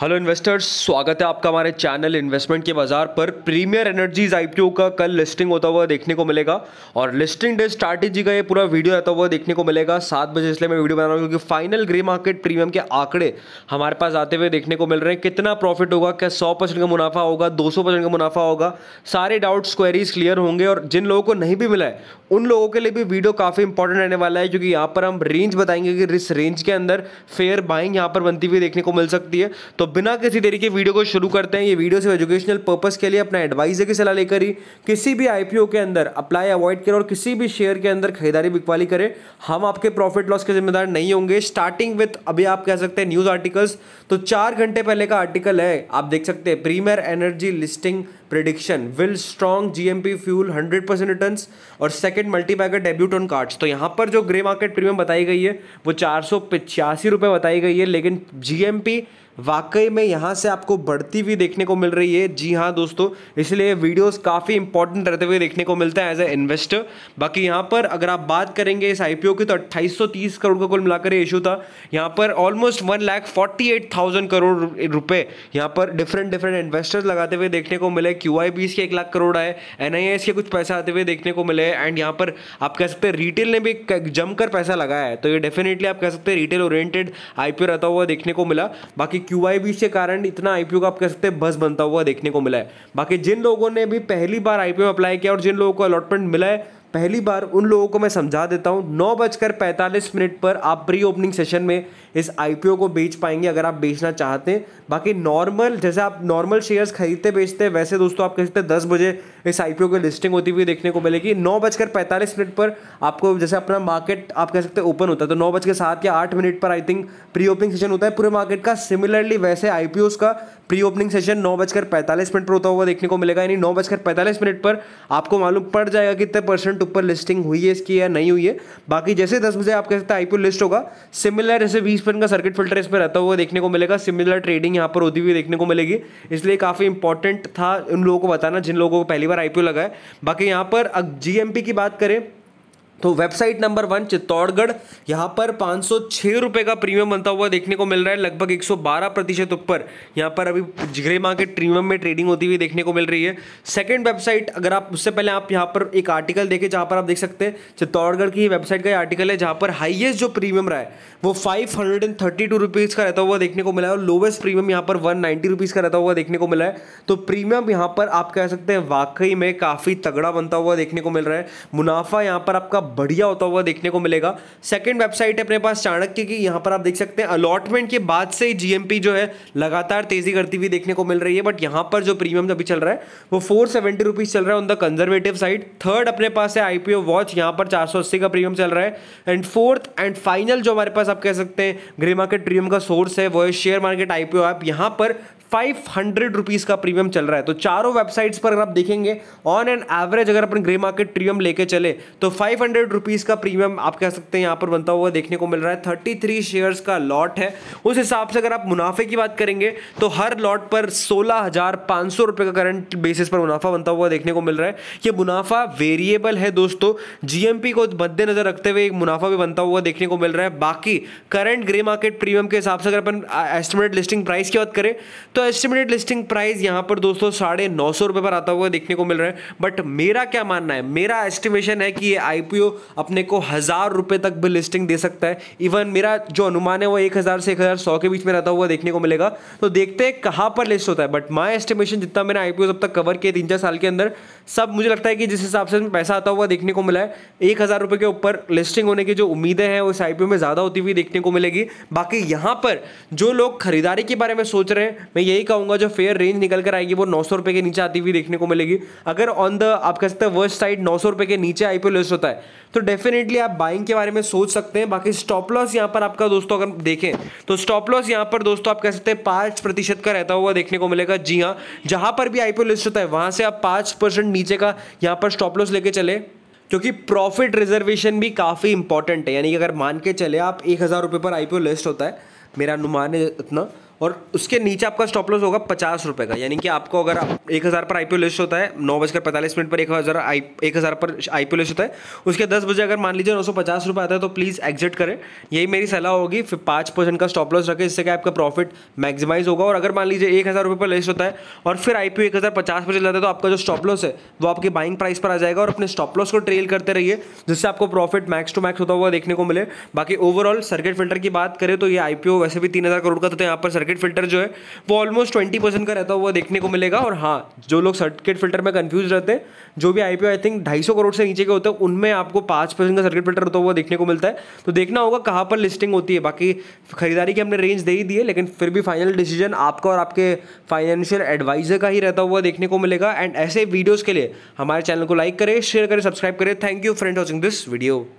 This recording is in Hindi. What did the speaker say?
हेलो इन्वेस्टर्स स्वागत है आपका हमारे चैनल इन्वेस्टमेंट के बाजार पर प्रीमियर एनर्जीज आईपीओ का कल लिस्टिंग होता हुआ देखने को मिलेगा और लिस्टिंग डे स्ट्रैटेजी का ये पूरा वीडियो रहता हुआ देखने को मिलेगा सात बजे इसलिए मैं वीडियो बना रहा हूँ क्योंकि फाइनल ग्रे मार्केट प्रीमियम के आंकड़े हमारे पास आते हुए देखने को मिल रहे हैं कितना प्रॉफिट होगा क्या सौ का मुनाफा होगा दो का मुनाफा होगा सारे डाउट्स क्वेरीज क्लियर होंगे और जिन लोगों को नहीं भी मिला है उन लोगों के लिए भी वीडियो काफ़ी इंपॉर्टेंट रहने वाला है क्योंकि यहाँ पर हम रेंज बताएंगे कि इस रेंज के अंदर फेयर बाइंग यहाँ पर बनती हुई देखने को मिल सकती है तो बिना किसी देरी के वीडियो को शुरू करते हैं ये वीडियो सिर्फ एजुकेशनल पर्पस के लिए अपना एडवाइजर की सलाह लेकर ही किसी भी आईपीओ के अंदर अप्लाई अवॉइड करें और किसी भी शेयर के अंदर खरीदारी बिकवाली करें हम आपके प्रॉफिट लॉस के जिम्मेदार नहीं होंगे स्टार्टिंग विथ अभी आप कह सकते हैं न्यूज़ आर्टिकल्स तो चार घंटे पहले का आर्टिकल है आप देख सकते हैं premier energy listing prediction will strong GMP fuel hundred percent return और second multibagger debut on cards तो यहाँ पर जो ग्रे मार्केट प्रीमियम बताई गई है वो चार सौ रुपये बताई गई है लेकिन जीएमपी वाकई में यहाँ से आपको बढ़ती हुई देखने को मिल रही है जी हाँ दोस्तों इसलिए वीडियोस काफ़ी इंपॉर्टेंट रहते हुए देखने को मिलता है एज ए इन्वेस्टर बाकी यहाँ पर अगर आप बात करेंगे इस आईपीओ की तो 2830 करोड़ का कुल मिलाकर ये इशू था यहाँ पर almost one lakh forty eight thousand crore रुपए यहाँ पर डिफरेंट डिफरेंट इन्वेस्टर्स लगाते हुए देखने को मिले क्यू आई बीस के एक लाख करोड़ आए एन आई एस के कुछ पैसा आते हुए देखने को मिले एंड यहाँ पर आप कह सकते हैं रिटेल ने भी जमकर पैसा लगाया है तो ये डेफिनेटली आप कह सकते हैं रिटेल ओरिएंटेड आई पी रहता हुआ देखने को मिला बाकी क्यू आई बीस के कारण इतना आई पी ओ का आप कह सकते हैं बस बनता हुआ देखने को मिला है बाकी जिन लोगों ने भी पहली बार आई पी ओ अप्लाई किया और जिन लोगों को अलॉटमेंट मिला है पहली बार उन लोगों को मैं समझा देता हूँ नौ बजकर पैंतालीस मिनट पर आप प्री ओपनिंग सेशन में इस आई को बेच पाएंगे अगर आप बेचना चाहते हैं बाकी नॉर्मल जैसे आप नॉर्मल शेयर्स खरीदते बेचते हैं वैसे दोस्तों आप कह सकते हैं दस बजे इस आई की लिस्टिंग होती हुई देखने को मिलेगी नौ बजकर पैंतालीस मिनट पर आपको जैसे अपना मार्केट आप कह सकते हैं ओपन होता है तो नौ बज के सात या आठ मिनट पर I think pre opening session होता है पूरे मार्केट का सिमिलरली वैसे आई का प्री ओपनिंग सेशन नौ बजकर पैंतालीस मिनट पर होता हुआ देखने को मिलेगा यानी नौ बजकर पैंतालीस मिनट पर आपको मालूम पड़ जाएगा कितने परसेंट ऊपर लिस्टिंग हुई है इसकी या नहीं हुई है बाकी जैसे दस बजे आप कह सकते हैं आईपीओ लिस्ट होगा सिमिलर जैसे बीस परसेंट का सर्किट फिल्टर इस पर रहता हुआ देखने को मिलेगा सिमिलर ट्रेडिंग यहाँ पर होती हुई देखने को मिलेगी इसलिए काफ़ी इंपॉर्टेंट था उन लोगों को बताना जिन लोगों को पहली बार आईपीओ लगा है बाकी यहाँ पर जी की बात करें तो वेबसाइट नंबर वन चित्तौड़गढ़ यहाँ पर पाँच सौ छः रुपये का प्रीमियम बनता हुआ देखने को मिल रहा है लगभग 112 प्रतिशत ऊपर यहाँ पर अभी जिगरे मार्केट प्रीमियम में ट्रेडिंग होती हुई देखने को मिल रही है सेकंड वेबसाइट अगर आप उससे पहले आप यहाँ पर एक आर्टिकल देखें जहाँ पर आप देख सकते हैं चित्तौड़गढ़ की वेबसाइट का आर्टिकल है जहाँ पर हाइएस्ट जो प्रीमियम रहा है वो five hundred and thirty two rupees का रहता हुआ देखने को मिला है और लोवेस्ट प्रीमियम यहाँ पर वन नाइन्टी रुपीज़ का रहता हुआ देखने को मिला है तो प्रीमियम यहाँ पर आप कह सकते हैं वाकई में काफ़ी तगड़ा बनता हुआ देखने को मिल रहा है मुनाफा यहाँ पर आपका बढ़िया होता हुआ देखने को मिलेगा सेकंड वेबसाइट है अपने पास चाणक्य की यहाँ पर आप देख सकते हैं अलॉटमेंट के बाद से जीएमपी जो है लगातार तेजी करती हुई देखने को मिल रही है बट यहाँ पर जो प्रीमियम अभी चल रहा है वो फोर सेवेंटी चल रहा है on the conservative side third अपने पास है आईपीओ वॉच यहाँ पर चार का प्रीमियम चल रहा है एंड फोर्थ एंड फाइनल जो हमारे पास आप कह सकते हैं ग्रे मार्केट प्रीमियम का सोर्स है वो है शेयर मार्केट आईपीओ ऐप यहाँ पर फाइव हंड्रेड रुपीज़ का प्रीमियम चल रहा है तो चारों वेबसाइट्स पर अगर आप देखेंगे ऑन एन एवरेज अगर अपन ग्रे मार्केट प्रीमियम लेके चले तो फाइव हंड्रेड रुपीज़ का प्रीमियम आप कह सकते हैं यहाँ पर बनता हुआ देखने को मिल रहा है थर्टी थ्री शेयर्स का लॉट है उस हिसाब से अगर आप मुनाफे की बात करेंगे तो हर लॉट पर सोलह हज़ार पाँच सौ रुपये का करंट बेसिस पर मुनाफा बनता हुआ देखने को मिल रहा है ये मुनाफा वेरिएबल है दोस्तों जीएमपी को मद्देनजर रखते हुए एक मुनाफा भी बनता हुआ देखने को मिल रहा है बाकी करंट ग्रे मार्केट प्रीमियम के हिसाब से अगर अपन एस्टिमेट लिस्टिंग प्राइस की बात करें तो एस्टिमेटेड लिस्टिंग प्राइस यहाँ पर दोस्तों साढ़े नौ सौ रुपये पर आता हुआ देखने को मिल रहा है बट मेरा क्या मानना है मेरा एस्टिमेशन है कि ये आईपीओ अपने को हज़ार रुपये तक भी लिस्टिंग दे सकता है इवन मेरा जो अनुमान है वो एक हज़ार से एक हज़ार सौ के बीच में रहता हुआ देखने को मिलेगा तो देखते हैं कहाँ पर लिस्ट होता है बट माई एस्टिमेशन जितना मैंने आई अब तक कवर किया तीन चार साल के अंदर सब मुझे लगता है कि जिस हिसाब से पैसा आता हुआ देखने को मिला है एक हज़ार रुपये के ऊपर लिस्टिंग होने की जो उम्मीदें हैं उस आई में ज़्यादा होती हुई देखने को मिलेगी बाकी यहाँ पर जो लोग खरीदारी के बारे में सोच रहे हैं मैं यही कहूंगा जो फेयर रेंज निकल कर आएगी वो नौ सौ रुपए के नीचे आती हुई देखने को मिलेगी अगर ऑन द आप कह सकते हैं वर्स्ट साइड नौ सौ रुपए के नीचे आई लिस्ट होता है तो डेफिनेटली आप बाइंग के बारे में सोच सकते हैं बाकी स्टॉप लॉस यहाँ पर आपका दोस्तों अगर देखें तो स्टॉप लॉस यहाँ पर दोस्तों आप कह सकते हैं पांच प्रतिशत का रहता हुआ देखने को मिलेगा जी हाँ जहां पर भी आईपीओ लिस्ट होता है वहां से आप पांच परसेंट नीचे का यहाँ पर स्टॉप लॉस लेके चले क्योंकि प्रॉफिट रिजर्वेशन भी काफ़ी इंपॉर्टेंट है यानी कि अगर मान के चले आप एक हज़ार रुपए पर आईपीओ लिस्ट होता है मेरा अनुमान है इतना और उसके नीचे आपका स्टॉप लॉस होगा पचास रुपये का यानी कि आपको अगर आप एक हज़ार पर आई पी लिस्ट होता है नौ बजकर पैंतालीस मिनट पर एक हज़ार आई एक हज़ार पर आई पी लिस्ट होता है उसके दस बजे अगर मान लीजिए नौ सौ पचास रुपये आता है तो प्लीज़ एग्जिट करें यही मेरी सलाह होगी फिर पाँच परसेंट का स्टॉप लॉस रखें इससे कि आपका प्रॉफिट मैक्सिमाइज होगा और अगर मान लीजिए एक हज़ार रुपये पर लिस्ट होता है और फिर आई पी एक हज़ार पचास पर चल है तो आपका जो स्टॉप लॉस है वो आपकी बाइंग प्राइस पर आ जाएगा और अपने स्टॉप लॉस को ट्रेल करते रहिए जिससे आपको प्रॉफिट मैक्स टू मैक्स होता हुआ देखने को मिले बाकी ओवरऑल सर्किट फिल्टर की बात करें तो ये आई वैसे भी तीन करोड़ का तो यहाँ पर सर्किट सर्किट फिल्टर जो है वो ऑलमोस्ट ट्वेंटी परसेंट का रहता हुआ देखने को मिलेगा और हाँ जो लोग सर्किट फिल्टर में कन्फ्यूज रहते हैं जो भी आई आई थिंक ढाई करोड़ से नीचे के होते हैं उनमें आपको पाँच का सर्किट फिल्टर होता हुआ देखने को मिलता है तो देखना होगा कहाँ पर लिस्टिंग होती है बाकी खरीदारी की हमने रेंज दे ही दी है लेकिन फिर भी फाइनल डिसीजन आपका और आपके फाइनेंशियल एडवाइजर का ही रहता हुआ देखने को मिलेगा एंड ऐसे वीडियोज़ के लिए हमारे चैनल को लाइक करें शेयर करें सब्सक्राइब करें thank you friend watching this video